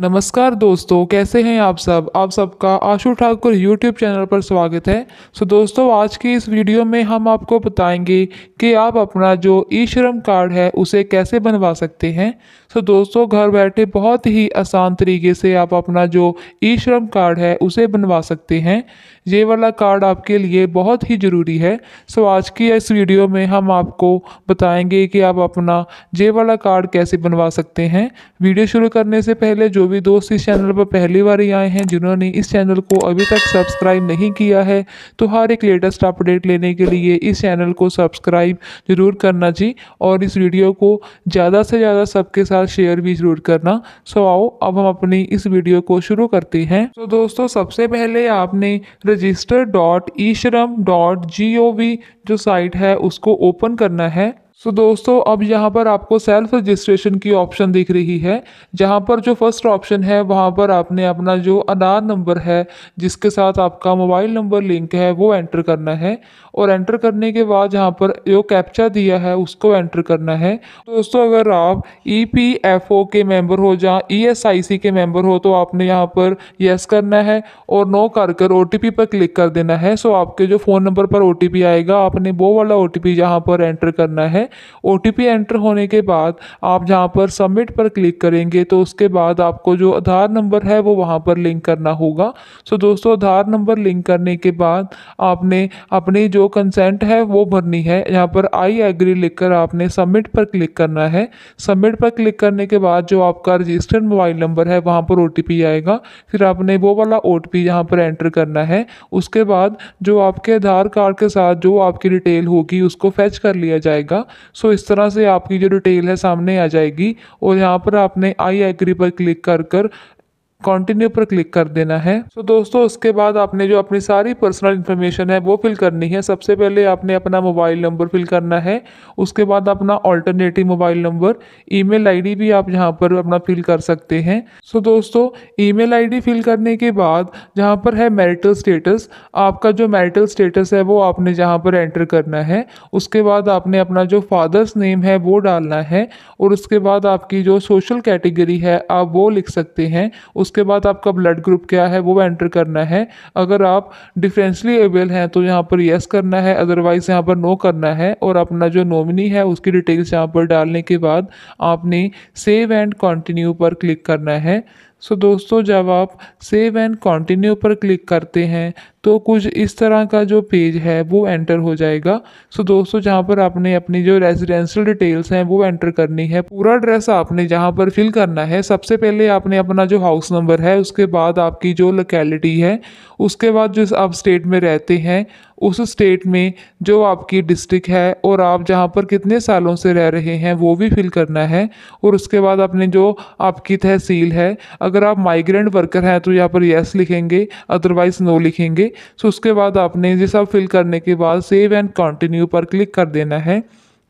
नमस्कार दोस्तों कैसे हैं आप सब आप सबका आशु ठाकुर यूट्यूब चैनल पर स्वागत है सो दोस्तों आज की इस वीडियो में हम आपको बताएंगे कि आप अपना जो ई श्रम कार्ड है उसे कैसे बनवा सकते हैं सो दोस्तों घर बैठे बहुत ही आसान तरीके से आप अपना जो ई श्रम कार्ड है उसे बनवा सकते हैं ये वाला कार्ड आपके लिए बहुत ही ज़रूरी है सो आज की इस वीडियो में हम आपको बताएंगे कि आप अपना ये वाला कार्ड कैसे बनवा सकते हैं वीडियो शुरू करने से पहले जो भी दोस्त इस चैनल पर पहली बार ही आए हैं जिन्होंने इस चैनल को अभी तक सब्सक्राइब नहीं किया है तो हर एक लेटेस्ट अपडेट लेने के लिए इस चैनल को सब्सक्राइब ज़रूर करना जी और इस वीडियो को ज़्यादा से ज़्यादा सबके साथ शेयर भी ज़रूर करना सो आओ अब हम अपनी इस वीडियो को शुरू करते हैं तो दोस्तों सबसे पहले आपने register dot E Shram dot G O V जो साइट है उसको ओपन करना है सो so, दोस्तों अब यहाँ पर आपको सेल्फ रजिस्ट्रेशन की ऑप्शन दिख रही है जहाँ पर जो फर्स्ट ऑप्शन है वहाँ पर आपने अपना जो आधार नंबर है जिसके साथ आपका मोबाइल नंबर लिंक है वो एंटर करना है और एंटर करने के बाद जहाँ पर जो कैप्चा दिया है उसको एंटर करना है दोस्तों अगर आप ई पी एफ ओ के मेंबर हो जहाँ ई एस आई सी के मेम्बर हो तो आपने यहाँ पर येस करना है और नो कर कर ओ टी पी पर क्लिक कर देना है सो आपके जो फ़ोन नंबर पर ओ टी पी आएगा आपने वो वाला ओ टी पी यहाँ पर एंटर करना है ओ एंटर होने के बाद आप जहाँ पर सबमिट पर क्लिक करेंगे तो उसके बाद आपको जो आधार नंबर है वो वहाँ पर लिंक करना होगा सो दोस्तों आधार नंबर लिंक करने के बाद आपने अपनी जो कंसेंट है वो भरनी है यहाँ पर आई एग्री लिखकर आपने सबमिट पर क्लिक करना है सबमिट पर क्लिक करने के बाद जो आपका रजिस्टर्ड मोबाइल नंबर है वहाँ पर ओ आएगा फिर आपने वो वाला ओ टी यहाँ पर एंटर करना है उसके बाद जो आपके आधार कार्ड के साथ जो आपकी डिटेल होगी उसको फैच कर लिया जाएगा सो इस तरह से आपकी जो डिटेल है सामने आ जाएगी और यहाँ पर आपने आई एग्री पर क्लिक कर कर कंटिन्यू पर क्लिक कर देना है तो दोस्तों उसके बाद आपने जो अपनी सारी पर्सनल इन्फॉर्मेशन है वो फिल करनी है सबसे पहले आपने अपना मोबाइल नंबर फिल करना है उसके बाद अपना alternative mobile number email ID भी आप यहाँ पर अपना फिल कर सकते हैं सो so, दोस्तों ईमेल आईडी फिल करने के बाद जहाँ पर है मैरिटल स्टेटस आपका जो मैरिटल स्टेटस है वो आपने जहाँ पर एंटर करना है उसके बाद आपने अपना जो फादर्स नेम है वो डालना है और उसके बाद आपकी जो सोशल कैटेगरी है आप वो लिख सकते हैं उस उसके बाद आपका ब्लड ग्रुप क्या है वो एंटर करना है अगर आप डिफरेंशली एबल हैं तो यहाँ पर येस करना है अदरवाइज़ यहाँ पर नो करना है और अपना जो नॉमिनी है उसकी डिटेल्स यहाँ पर डालने के बाद आपने सेव एंड कंटिन्यू पर क्लिक करना है सो so, दोस्तों जब आप सेव एंड कंटिन्यू पर क्लिक करते हैं तो कुछ इस तरह का जो पेज है वो एंटर हो जाएगा सो so, दोस्तों जहाँ पर आपने अपनी जो रेजिडेंशियल डिटेल्स हैं वो एंटर करनी है पूरा एड्रेस आपने जहाँ पर फिल करना है सबसे पहले आपने अपना जो हाउस नंबर है उसके बाद आपकी जो लोकेलिटी है उसके बाद जो आप स्टेट में रहते हैं उस स्टेट में जो आपकी डिस्ट्रिक्ट है और आप जहाँ पर कितने सालों से रह रहे हैं वो भी फिल करना है और उसके बाद आपने जो आपकी तहसील है अगर आप माइग्रेंट वर्कर हैं तो यहाँ पर येस लिखेंगे अदरवाइज़ नो लिखेंगे सो उसके बाद आपने ये सब फिल करने के बाद सेव एंड कंटिन्यू पर क्लिक कर देना है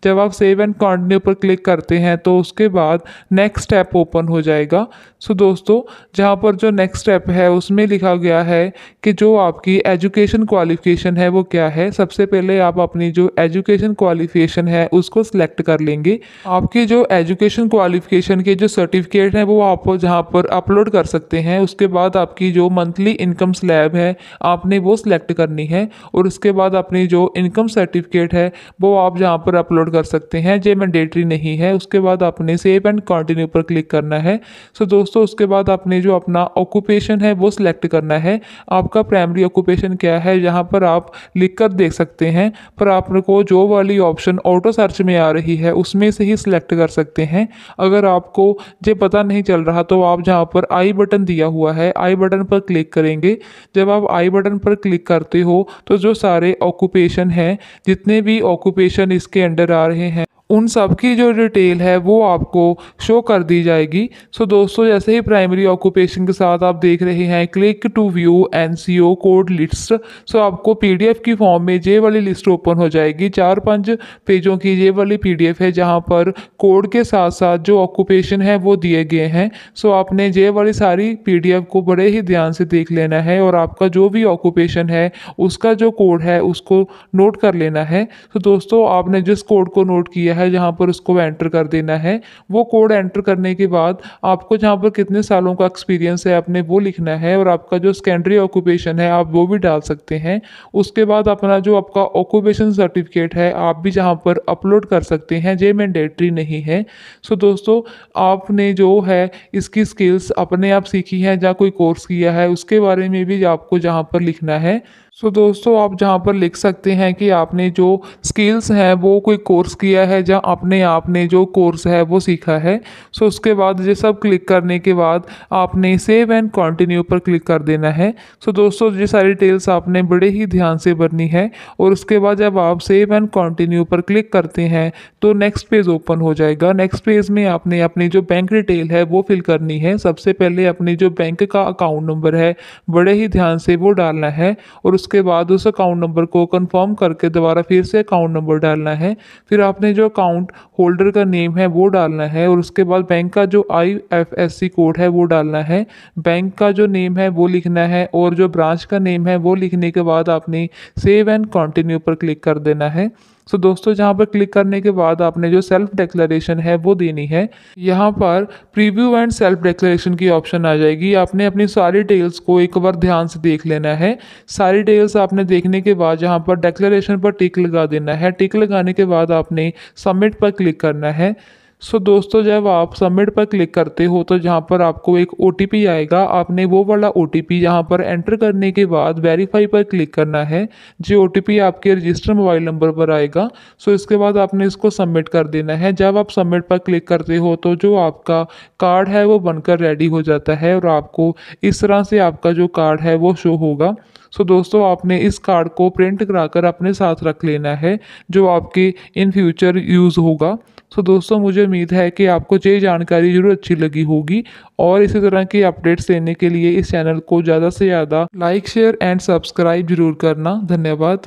जब आप सेव एंड कंटिन्यू पर क्लिक करते हैं तो उसके बाद नेक्स्ट स्टेप ओपन हो जाएगा सो so दोस्तों जहाँ पर जो नेक्स्ट स्टेप है उसमें लिखा गया है कि जो आपकी एजुकेशन क्वालिफिकेशन है वो क्या है सबसे पहले आप अपनी जो एजुकेशन क्वालिफिकेशन है उसको सिलेक्ट कर लेंगे आपकी जो एजुकेशन क्वालिफिकेशन के जो सर्टिफिकेट हैं वो आप जहाँ पर अपलोड कर सकते हैं उसके बाद आपकी जो मंथली इनकम स्लैब है आपने वो सिलेक्ट करनी है और उसके बाद अपनी जो इनकम सर्टिफिकेट है वो आप जहाँ पर अपलोड डाउनलोड कर सकते हैं ये मैंडेटरी नहीं है उसके बाद आपने सेव एंड कंटिन्यू पर क्लिक करना है सो so, दोस्तों उसके बाद आपने जो अपना ऑक्यूपेशन है वो सिलेक्ट करना है आपका प्राइमरी ऑक्यूपेशन क्या है यहाँ पर आप लिख कर देख सकते हैं पर आपको जो वाली ऑप्शन ऑटो सर्च में आ रही है उसमें से ही सिलेक्ट कर सकते हैं अगर आपको ये पता नहीं चल रहा तो आप जहाँ पर आई बटन दिया हुआ है आई बटन पर क्लिक करेंगे जब आप आई बटन पर क्लिक करते हो तो जो सारे ऑक्यूपेशन हैं जितने भी ऑक्यूपेशन इसके अंडर जा रहे हैं। उन सब की जो डिटेल है वो आपको शो कर दी जाएगी सो दोस्तों जैसे ही प्राइमरी ऑक्यूपेशन के साथ आप देख रहे हैं click to view N C O code list so आपको पी डी एफ की फॉर्म में ये वाली लिस्ट ओपन हो जाएगी चार पाँच पेजों की ये वाली पी डी एफ है जहाँ पर कोड के साथ साथ जो ऑक्यूपेशन है वो दिए गए हैं सो आपने ये वाली सारी पी डी एफ को बड़े ही ध्यान से देख लेना है और आपका जो भी ऑक्यूपेशन है उसका जो कोड है उसको नोट कर लेना है सो दोस्तों आपने जिस कोड को नोट किया है है जहाँ पर उसको एंटर कर देना है वो कोड एंटर करने के बाद आपको जहाँ पर कितने सालों का एक्सपीरियंस है आपने वो लिखना है और आपका जो सेकेंडरी ऑक्यूपेशन है आप वो भी डाल सकते हैं उसके बाद अपना जो आपका ऑक्यूपेशन सर्टिफिकेट है आप भी जहाँ पर अपलोड कर सकते हैं ये मैंडेटरी नहीं है सो दोस्तों आपने जो है इसकी स्किल्स अपने आप सीखी हैं या कोई कोर्स किया है उसके बारे में भी आपको जहाँ पर लिखना है सो so, दोस्तों आप जहाँ पर लिख सकते हैं कि आपने जो स्किल्स हैं वो कोई कोर्स किया है या अपने आपने जो कोर्स है वो सीखा है सो so, उसके बाद ये सब क्लिक करने के बाद आपने सेव एंड कंटिन्यू पर क्लिक कर देना है सो so, दोस्तों ये सारी डिटेल्स आपने बड़े ही ध्यान से भरनी है और उसके बाद जब आप सेव एंड कॉन्टिन्यू पर क्लिक करते हैं तो नेक्स्ट पेज ओपन हो जाएगा नेक्स्ट पेज में आपने अपनी जो बैंक डिटेल है वो फिल करनी है सबसे पहले अपने जो बैंक का अकाउंट नंबर है बड़े ही ध्यान से वो डालना है और उस उसके बाद उस अकाउंट नंबर को कंफर्म करके दोबारा फिर से अकाउंट नंबर डालना है फिर आपने जो अकाउंट होल्डर का नेम है वो डालना है और उसके बाद बैंक का जो I F S C code है वो डालना है बैंक का जो नेम है वो लिखना है और जो ब्रांच का नेम है वो लिखने के बाद आपने सेव एंड कंटिन्यू पर क्लिक कर देना है सो so, दोस्तों जहाँ पर क्लिक करने के बाद आपने जो सेल्फ डिक्लेरेशन है वो देनी है यहाँ पर प्रीव्यू एंड सेल्फ डिक्लेरेशन की ऑप्शन आ जाएगी आपने अपनी सारी डिटेल्स को एक बार ध्यान से देख लेना है सारी डिटेल्स आपने देखने के बाद यहाँ पर डिक्लेरेशन पर टिक लगा देना है टिक लगाने के बाद आपने सबमिट पर क्लिक करना है सो so, दोस्तों जब आप सबमिट पर क्लिक करते हो तो जहाँ पर आपको एक ओ आएगा आपने वो वाला ओ टी पी यहाँ पर एंटर करने के बाद वेरीफाई पर क्लिक करना है जो ओ आपके रजिस्टर मोबाइल नंबर पर आएगा सो so, इसके बाद आपने इसको सबमिट कर देना है जब आप सबमिट पर क्लिक करते हो तो जो आपका कार्ड है वो बनकर रेडी हो जाता है और आपको इस तरह से आपका जो कार्ड है वो शो होगा सो दोस्तों आपने इस कार्ड को प्रिंट कराकर अपने साथ रख लेना है जो आपके इन फ्यूचर यूज़ होगा सो दोस्तों मुझे उम्मीद है कि आपको ये जानकारी जरूर अच्छी लगी होगी और इसी तरह की अपडेट्स लेने के लिए इस चैनल को ज़्यादा से ज़्यादा लाइक शेयर एंड सब्सक्राइब जरूर करना धन्यवाद